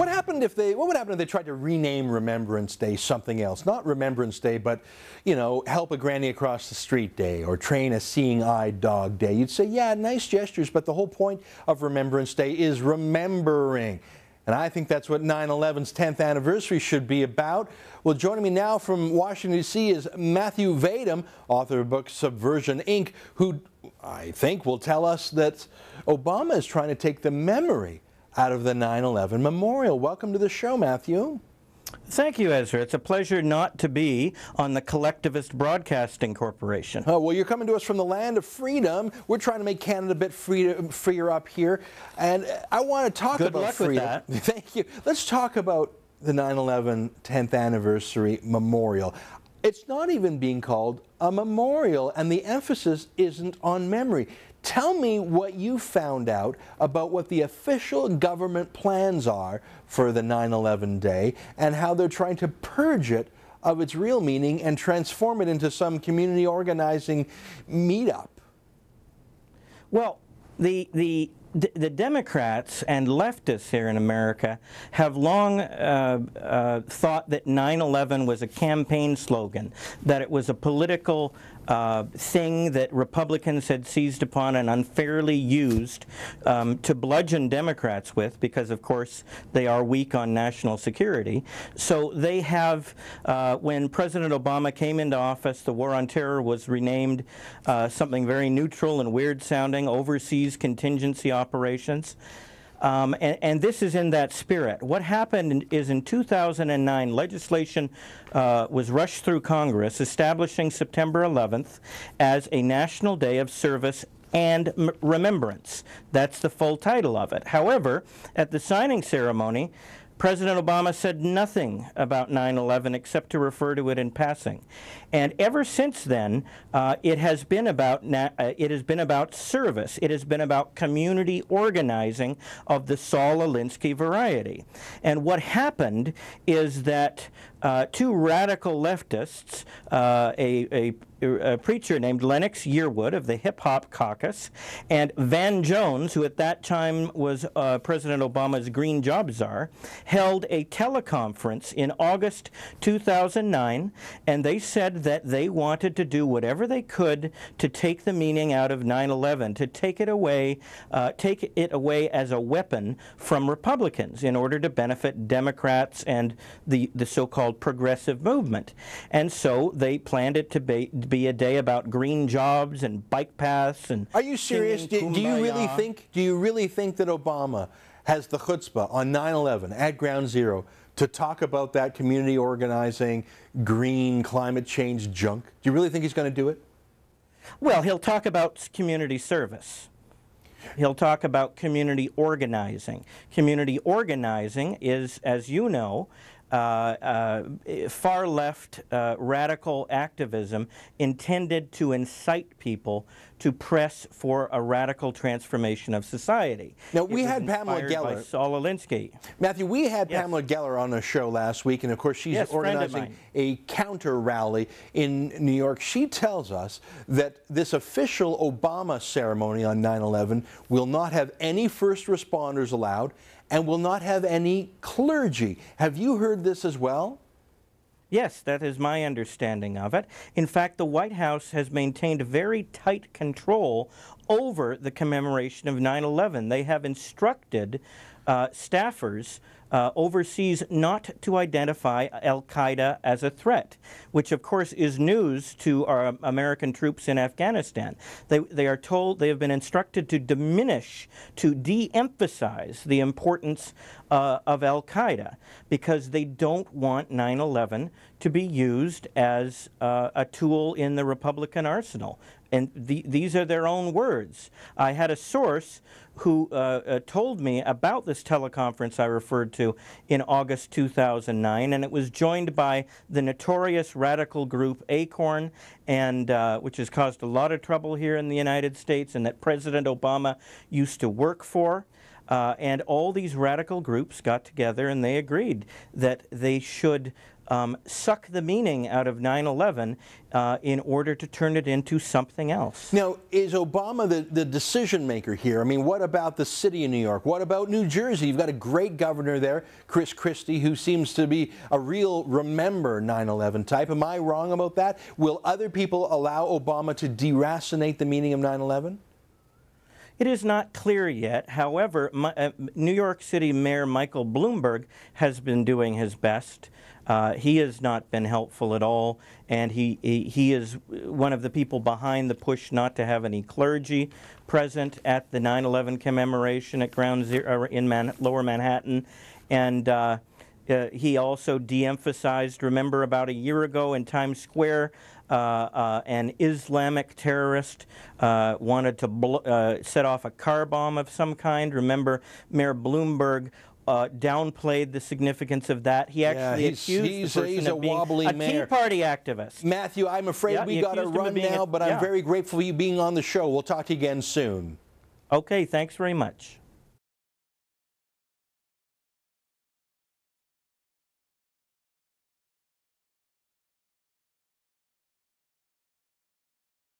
What happened if they, what would happen if they tried to rename Remembrance Day something else? Not Remembrance Day, but, you know, help a granny across the street day or train a seeing eye dog day. You'd say, yeah, nice gestures, but the whole point of Remembrance Day is remembering. And I think that's what 9 11's 10th anniversary should be about. Well, joining me now from Washington, D.C. is Matthew Vadum, author of the book Subversion Inc., who I think will tell us that Obama is trying to take the memory out of the 9-11 Memorial. Welcome to the show, Matthew. Thank you, Ezra. It's a pleasure not to be on the Collectivist Broadcasting Corporation. Oh, well, you're coming to us from the land of freedom. We're trying to make Canada a bit free, freer up here. And I want to talk Good about luck freedom. With that. Thank you. Let's talk about the 9 11 10th anniversary memorial. It's not even being called a memorial, and the emphasis isn't on memory. Tell me what you found out about what the official government plans are for the 9 11 day and how they're trying to purge it of its real meaning and transform it into some community organizing meetup. Well, the, the the Democrats and leftists here in America have long uh, uh, thought that 9-11 was a campaign slogan, that it was a political uh, thing that Republicans had seized upon and unfairly used um, to bludgeon Democrats with, because of course they are weak on national security. So they have, uh, when President Obama came into office, the War on Terror was renamed uh, something very neutral and weird sounding, Overseas Contingency operations. Um, and, and, this is in that spirit. What happened is in 2009, legislation uh, was rushed through Congress establishing September 11th as a National Day of Service and Remembrance. That's the full title of it. However, at the signing ceremony, President Obama said nothing about 9 11 except to refer to it in passing. And ever since then, uh, it, has been about na- uh, it has been about service. It has been about community organizing of the Saul Alinsky variety. And what happened is that uh, two radical leftists, uh, a, a a preacher named Lennox Yearwood of the Hip Hop Caucus, and Van Jones, who at that time was uh, President Obama's Green Job Czar, held a teleconference in August 2009, and they said that they wanted to do whatever they could to take the meaning out of 9/11, to take it away, uh, take it away as a weapon from Republicans in order to benefit Democrats and the the so-called progressive movement, and so they planned it to be be a day about green jobs and bike paths and. Are you serious? Do, do, you really think? Do you really think that Obama has the chutzpah on 9/11 at Ground Zero to talk about that community organizing, green climate change junk? Do you really think he's going to do it? Well, he'll talk about community service. He'll talk about community organizing. Community organizing is, as you know, uh, uh, eh, far left uh, radical activism intended to incite people to press for a radical transformation of society. Now, it we had Pamela Geller. Saul Alinsky. Matthew, we had yes. Pamela Geller on the show last week, and of course, she's yes, organizing a counter rally in New York. She tells us that this official Obama ceremony on 9 11 will not have any first responders allowed and will not have any clergy. Have you heard this as well? Yes, that is my understanding of it. In fact, the White House has maintained very tight control over the commemoration of 9 11. They have instructed uh, staffers uh, overseas not to identify Al Qaeda as a threat, which of course is news to our American troops in Afghanistan. They, they are told, they have been instructed to diminish, to de emphasize the importance uh, of Al Qaeda because they don't want 9 11 to be used as uh, a tool in the Republican arsenal. And the, these are their own words. I had a source who uh, uh told me about this teleconference I referred to in August 2009, and it was joined by the notorious radical group ACORN, and, uh, which has caused a lot of trouble here in the United States and that President Obama used to work for. Uh, and all these radical groups got together and they agreed that they should um, suck the meaning out of 9 11 uh, in order to turn it into something else. Now, is Obama the, the decision maker here? I mean, what about the city of New York? What about New Jersey? You've got a great governor there, Chris Christie, who seems to be a real remember 9 11 type. Am I wrong about that? Will other people allow Obama to deracinate the meaning of 9 11? It is not clear yet. However, my, uh, New York City Mayor Michael Bloomberg has been doing his best. Uh, he has not been helpful at all, and he, he, he is one of the people behind the push not to have any clergy present at the 9/11 commemoration at Ground Zero uh, in Man Lower Manhattan, and. Uh, uh, he also de-emphasized. Remember, about a year ago in Times Square, uh, uh, an Islamic terrorist uh, wanted to set off a car bomb of some kind. Remember, Mayor Bloomberg uh, downplayed the significance of that. He actually yeah, he's, accused he's, the person he's a of being wobbly a mayor. Tea Party activist. Matthew, I'm afraid yeah, we got to run now, a, but yeah. I'm very grateful for you being on the show. We'll talk to you again soon. Okay, thanks very much.